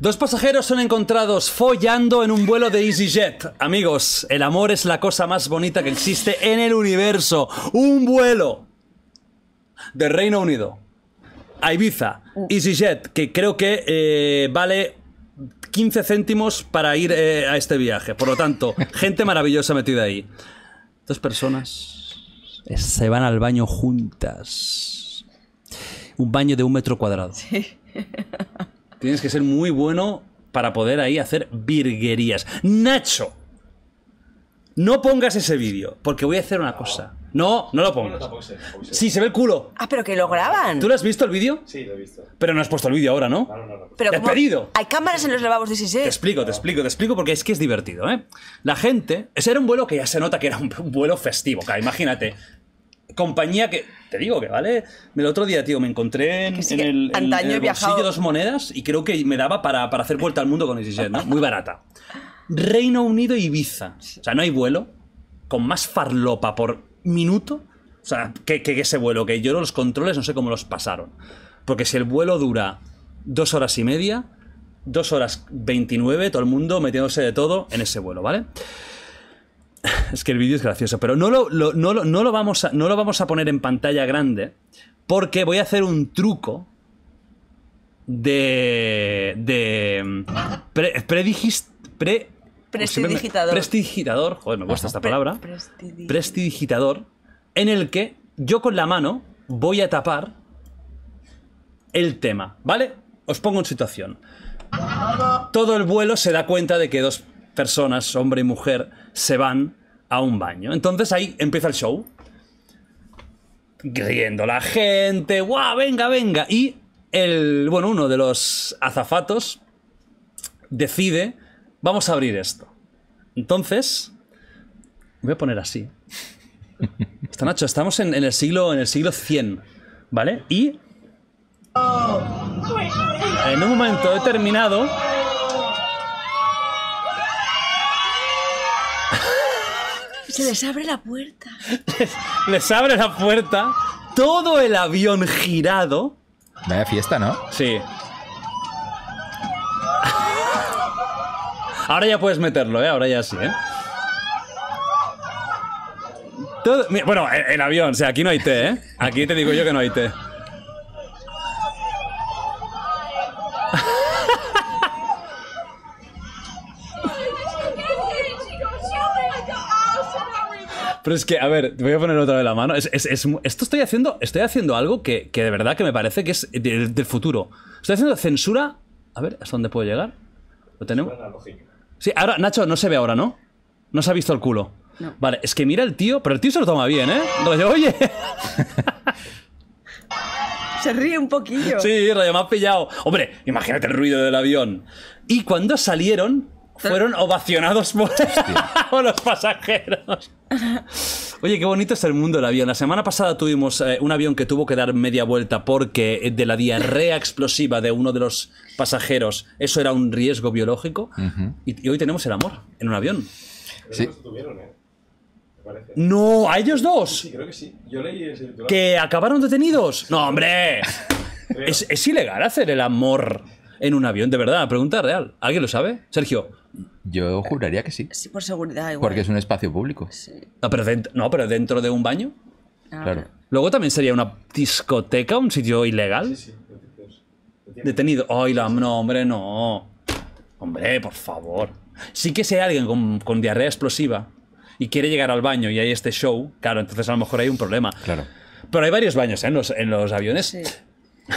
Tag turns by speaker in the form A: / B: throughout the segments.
A: Dos pasajeros son encontrados follando en un vuelo de EasyJet. Amigos, el amor es la cosa más bonita que existe en el universo. Un vuelo de Reino Unido a Ibiza, mm. EasyJet, que creo que eh, vale 15 céntimos para ir eh, a este viaje. Por lo tanto, gente maravillosa metida ahí. Dos personas se van al baño juntas. Un baño de un metro cuadrado. Sí. Tienes que ser muy bueno para poder ahí hacer virguerías. Nacho, no pongas ese vídeo, porque voy a hacer una cosa. No, no lo pongas. Sí, se ve el culo. Ah, pero que lo graban. ¿Tú lo has visto el vídeo? Sí, lo he visto. Pero no has puesto el vídeo ahora, ¿no? No, no,
B: no. Pero ¿Te pedido? Hay cámaras en los lavabos
A: 16. Te explico, te explico, te explico porque es que es divertido, ¿eh? La gente. Ese era un vuelo que ya se nota que era un, vuelo festivo, que, imagínate compañía que, te digo que vale, el otro día, tío, me encontré en, el, bolsillo dos monedas y creo que me daba para, hacer vuelta al mundo con EasyJet, ¿no? Muy barata. Reino Unido y Ibiza. O sea, no hay vuelo con más farlopa por minuto. O sea, que, ese vuelo, que yo los controles no sé cómo los pasaron. Porque si el vuelo dura dos horas y media, dos horas 29, todo el mundo metiéndose de todo en ese vuelo, ¿vale? es que el vídeo es gracioso, pero no lo, no, lo, vamos a, no lo vamos a poner en pantalla grande porque voy a hacer un truco de... de... Mm, pre, Prestidigitador. joder, me gusta esta palabra. prestigitador prestidigitador. En el que yo con la mano voy a tapar el tema, ¿vale? Os pongo en situación. Todo el vuelo se da cuenta de que dos personas, hombre y mujer, se van a un baño. Entonces ahí empieza el show. Riendo la gente, ¡guau! Venga, venga. Y el, bueno, uno de los azafatos decide, vamos a abrir esto. Entonces, voy a poner así. Está Nacho, estamos en, en, el siglo, en el siglo 100, ¿vale? Y... Oh, en un momento determinado Se les abre la puerta. les, abre la puerta. Todo el avión girado.
C: Vaya fiesta, ¿no? Sí.
A: Ahora ya puedes meterlo, ¿eh? Ahora ya sí, ¿eh? bueno, el avión, o sea, aquí no hay té, ¿eh? Aquí te digo yo que no hay té. Pero es que, a ver, te voy a poner otra vez la mano. esto estoy haciendo, estoy haciendo algo que, de verdad que me parece que es del futuro. Estoy haciendo censura. A ver, ¿hasta dónde puedo llegar? ¿Lo tenemos? Sí, ahora, Nacho, no se ve ahora, ¿no? No se ha visto el culo. Vale, es que mira el tío, pero el tío se lo toma bien, ¿eh? oye.
B: se ríe un poquillo. Sí,
A: Rayo, me ha pillado. Hombre, imagínate el ruido del avión. Y cuando salieron, fueron ovacionados por los pasajeros. Oye, qué bonito es el mundo del avión. La semana pasada tuvimos eh, un avión que tuvo que dar media vuelta porque eh, de la diarrea explosiva de uno de los pasajeros, eso era un riesgo biológico. y, hoy tenemos el amor en un avión. Sí.
C: ¿eh? Parece.
A: No, a ellos dos. creo que sí. Yo
C: leí Que
A: acabaron detenidos. No, hombre. es, ilegal hacer el amor en un avión? De verdad, pregunta real. ¿Alguien lo sabe? Sergio. Yo juraría que sí. Sí,
B: por seguridad Porque es
A: un espacio
C: público. Sí.
A: Ah, no, pero dentro, de un baño. Ah, claro. Luego también sería una discoteca, un sitio ilegal. Sí, sí. Detenido. Ay, la, no, hombre, no. Hombre, por favor. Sí que si hay alguien con, diarrea explosiva y quiere llegar al baño y hay este show, claro, entonces a lo mejor hay un problema. Claro. Pero hay varios baños ¿eh? en, los, en los aviones. Sí.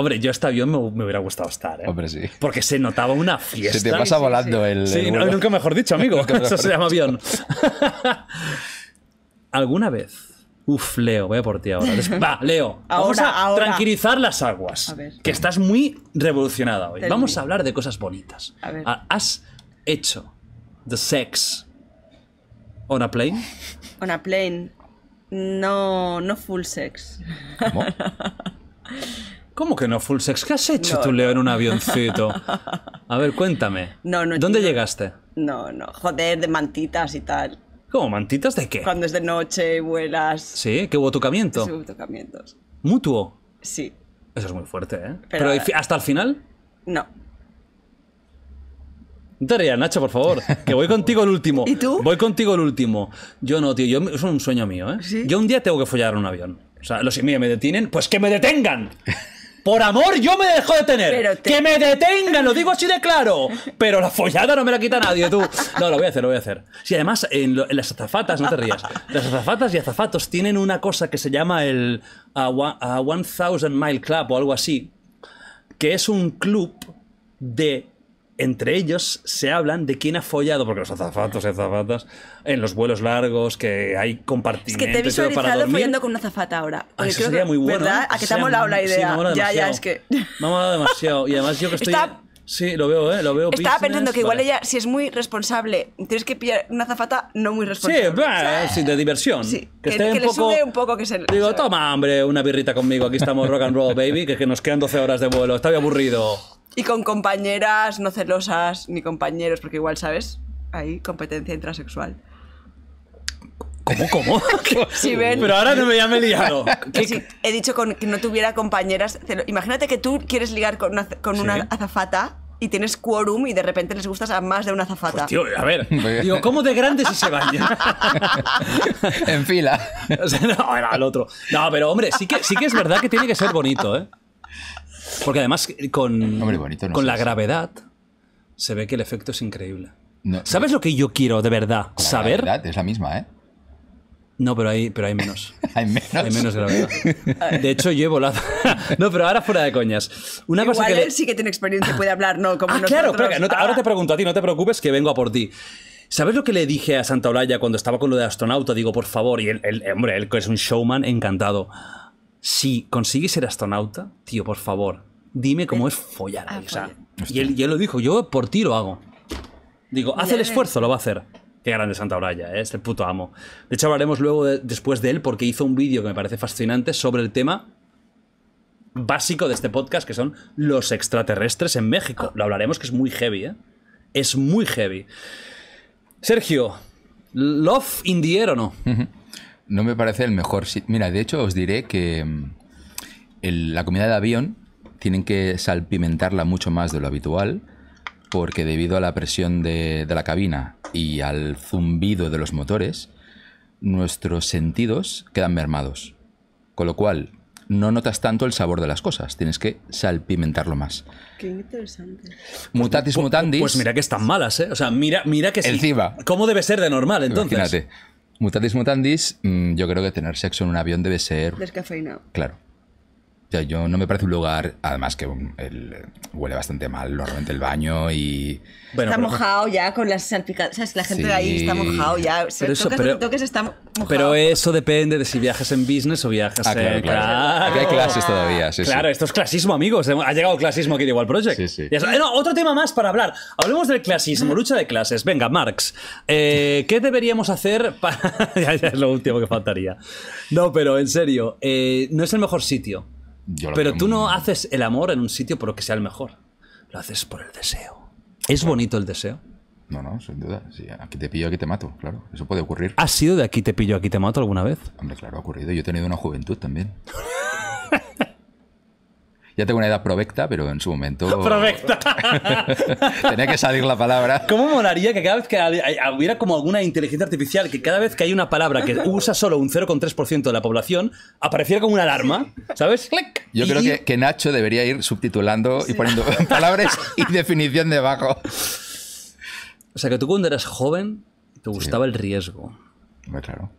A: Hombre, yo este avión me, hubiera gustado estar, ¿eh? Hombre, sí. Porque se notaba una fiesta. Se te pasa volando el. Sí, nunca mejor dicho, amigo. Eso se llama avión. ¿Alguna vez? Uf, Leo, voy a por ti ahora. Va, Leo, ahora, vamos a ahora. tranquilizar las aguas. A ver. Que estás muy revolucionada hoy. vamos a hablar de cosas bonitas. A ver. Ah, ¿Has hecho the sex on a plane?
B: On a plane. No, no full sex. ¿Cómo?
A: ¿Cómo que no full sex? ¿Qué has hecho tú, Leo, en un avioncito? A ver, cuéntame. ¿Dónde llegaste?
B: No, no. Joder, de mantitas y tal.
A: ¿Cómo? ¿Mantitas de qué?
B: Cuando es de noche, y vuelas.
A: Sí, que hubo tocamiento. Sí,
B: hubo tocamientos.
A: ¿Mutuo? Sí. Eso es muy fuerte, ¿eh? Pero, hasta el final. No. Daría, Nacho, por favor. Que voy contigo el último. ¿Y tú? Voy contigo el último. Yo no, tío. es un sueño mío, ¿eh? Yo un día tengo que follar en un avión. O sea, los si me detienen, pues que me detengan. Por amor yo me dejo detener. tener. Que me detengan, lo digo así de claro. Pero la follada no me la quita nadie, tú. No, lo voy a hacer, lo voy a hacer. Sí, además, en, las azafatas, no te rías. Las azafatas y azafatos tienen una cosa que se llama el A One Mile Club o algo así. Que es un club de entre ellos se hablan de quién ha follado, porque los azafatos y azafatas, en los vuelos largos, que hay compartimentos es que te he follando
B: con una azafata ahora. Ah, sería muy bueno. ¿Verdad? ¿eh? A que te ha molado la idea. ya, ya, es que... Me
A: ha molado demasiado. Y además yo que estoy... Sí, lo veo, ¿eh? Lo veo. Estaba pensando que igual ella,
B: si es muy responsable, tienes que pillar una azafata no muy responsable.
A: Sí, de diversión. Sí, que, un le poco, sube un poco que se... Digo, toma, hombre, una birrita conmigo, aquí estamos rock and roll, baby, que, que nos quedan 12 horas de vuelo, estaba aburrido.
B: Y con compañeras no celosas ni compañeros, porque igual, ¿sabes? Hay competencia intrasexual.
C: ¿Cómo, cómo? Pero ahora no me, ya me he liado.
B: he dicho con, que no tuviera compañeras. Imagínate que tú quieres ligar con una, azafata y tienes quórum y de repente les gustas a más de una pues, azafata. Pues tío, a ver,
C: digo, ¿cómo de grandes si se baña?
A: en fila. no, otro. No, pero hombre, sí que, sí que es verdad que tiene que ser bonito, ¿eh? Porque además eh, con, la gravedad se ve que el efecto es increíble. ¿Sabes lo que yo quiero de verdad la saber? es la misma, ¿eh? No, pero hay, menos. hay menos. Hay menos gravedad. De hecho, yo he volado. no, pero ahora fuera de coñas. Una Igual sí
B: que tiene experiencia puede hablar, ¿no? Ah,
A: claro, pero ahora te pregunto a ti, no te preocupes que vengo a por ti. ¿Sabes lo que le dije a Santa Olaya cuando estaba con lo de astronauta? Digo, por favor, y él, hombre, él es un showman encantado. Si consigues ser astronauta, tío, por favor, dime cómo eh, es follar. Ah, y, él, lo dijo, yo por ti lo hago. Digo, haz el esfuerzo, lo va a hacer. Qué grande Santa Braya, ¿eh? puto amo. De hecho, hablaremos luego después de él porque hizo un vídeo que me parece fascinante sobre el tema básico de este podcast, que son los extraterrestres en México. Ah. Lo hablaremos, que es muy heavy, ¿eh? Es muy heavy. Sergio, ¿Love
C: in o no? No me parece el mejor. Mira, de hecho, os diré que mm, la comida de avión tienen que salpimentarla mucho más de lo habitual, porque debido a la presión de, la cabina y al zumbido de los motores, nuestros sentidos quedan mermados. Con lo cual, no notas tanto el sabor de las cosas, tienes que salpimentarlo más.
B: Qué interesante.
C: Mutatis pues, pues, mutandis. Pues mira que están malas, ¿eh? O sea, mira, mira que sí. ¿Cómo debe ser de normal
A: entonces? Imagínate.
C: Mutatis mutandis, mm, yo creo que tener sexo en un avión debe ser.
B: Descafeinado.
C: Claro yo no me parece un lugar, además que huele bastante mal normalmente el baño y... está mojado
B: ya con las salpicadas, La gente de ahí está mojado ya. pero,
A: eso, depende de si viajas en business o viajas ah, en... Claro. clases todavía, Claro, esto es clasismo, amigos. Ha llegado clasismo aquí de Igual Project. Sí, sí. no, otro tema más para hablar. Hablemos del clasismo, lucha de clases. Venga, Marx, eh, ¿qué deberíamos hacer para... ya, es lo último que faltaría. No, pero en serio, eh, no es el mejor sitio pero tú no haces el amor en un sitio por lo que sea el mejor. Lo haces por el deseo. ¿Es bonito el
C: deseo? No, no, sin duda. Sí, aquí te pillo, aquí te mato, claro. Eso puede ocurrir. ¿Has sido de aquí te pillo, aquí te mato alguna vez? Hombre, claro, ha ocurrido. Yo he tenido una juventud también. Ya tengo una edad provecta, pero en su momento. ¡Provecta! Tenía que salir la palabra. ¿Cómo molaría que cada vez que hubiera como alguna inteligencia artificial,
A: que cada vez que hay una palabra que usa solo un 0,3% de la población, apareciera como una alarma?
C: ¿Sabes? Yo creo que, Nacho debería ir subtitulando y poniendo palabras y definición debajo. O sea, que tú cuando eras joven te gustaba el riesgo. Claro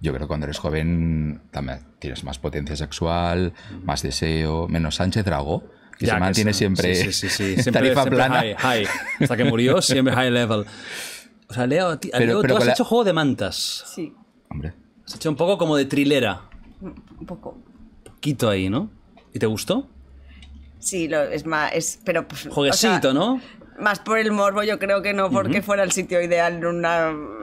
C: yo creo que cuando eres joven también tienes más potencia sexual, más deseo, menos Sánchez Drago que se mantiene siempre, sí, sí, sí, tarifa plana. High, high.
A: Hasta que murió, siempre
C: high level. O sea, Leo, Leo tú has hecho
A: juego de mantas. Sí. Hombre. Has hecho un poco como de trilera.
B: Un poco.
A: Poquito ahí, ¿no? ¿Y te gustó?
B: Sí, lo, es más. Es, pero, pues, ¿no? más por el morbo, yo creo que no porque fuera el sitio ideal en un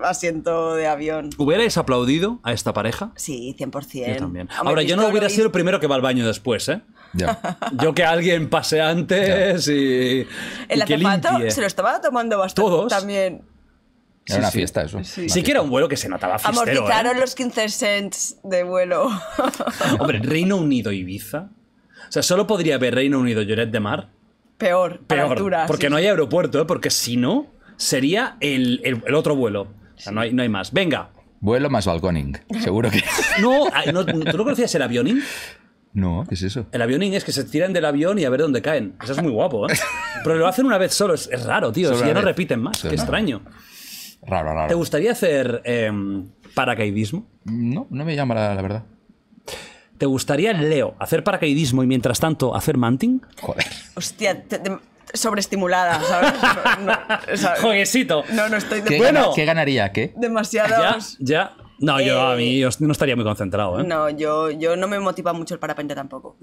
B: asiento de avión.
A: ¿Hubierais aplaudido a esta pareja? Sí, 100%. Yo también. Ahora, yo no hubiera sido el primero que va al baño después, ¿eh? Yo que alguien pase antes y. El se lo
B: estaba tomando bastante Todos. también.
C: Era una fiesta eso. Sí.
A: sí un vuelo que se notaba fiestero. Amortizaron
B: ¿eh? los 15 cents de vuelo.
A: Hombre, Reino Unido-Ibiza. O sea, solo podría haber Reino Unido-Lloret de Mar
B: Peor, porque no
A: hay aeropuerto, ¿eh? porque si no, sería el, otro vuelo. O sea, no, hay, no hay más. Venga. Vuelo más balconing, seguro que. Ah, no, ¿tú no conocías el avioning?
C: No, ¿qué es eso?
A: El avioning es que se tiran del avión y a ver dónde caen. Eso es muy guapo, ¿eh? Pero lo hacen una vez solo, es, raro, tío. Si ya no repiten más, qué extraño. Raro, raro. ¿Te gustaría hacer em, paracaidismo? No, no me llama la verdad. ¿Te gustaría Leo hacer paracaidismo y mientras tanto hacer manting? Joder.
B: Hostia, te, sobreestimulada, ¿sabes? No, No, no estoy... De... ¿Qué, ¿Qué
A: ganaría? ¿Qué?
B: Demasiados...
C: Ya, No, yo a mí eh, no estaría muy concentrado, ¿eh?
B: No, yo, yo no me motiva mucho el parapente tampoco.